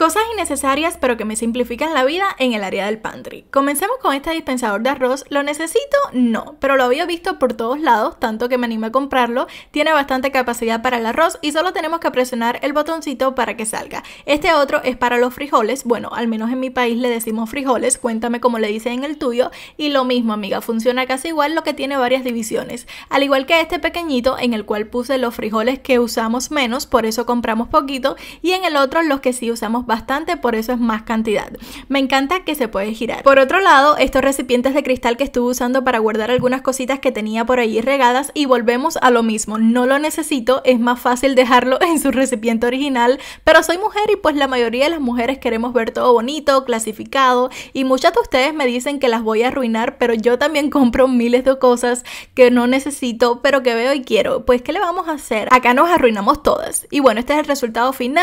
Cosas innecesarias pero que me simplifican la vida en el área del pantry. Comencemos con este dispensador de arroz. ¿Lo necesito? No, pero lo había visto por todos lados, tanto que me animé a comprarlo. Tiene bastante capacidad para el arroz y solo tenemos que presionar el botoncito para que salga. Este otro es para los frijoles. Bueno, al menos en mi país le decimos frijoles. Cuéntame cómo le dicen en el tuyo. Y lo mismo, amiga, funciona casi igual, lo que tiene varias divisiones. Al igual que este pequeñito en el cual puse los frijoles que usamos menos, por eso compramos poquito, y en el otro los que sí usamos bastante, por eso es más cantidad. Me encanta que se puede girar. Por otro lado, estos recipientes de cristal que estuve usando para guardar algunas cositas que tenía por allí regadas y volvemos a lo mismo. No lo necesito, es más fácil dejarlo en su recipiente original, pero soy mujer y pues la mayoría de las mujeres queremos ver todo bonito, clasificado y muchas de ustedes me dicen que las voy a arruinar, pero yo también compro miles de cosas que no necesito, pero que veo y quiero. Pues, ¿qué le vamos a hacer? Acá nos arruinamos todas. Y bueno, este es el resultado final.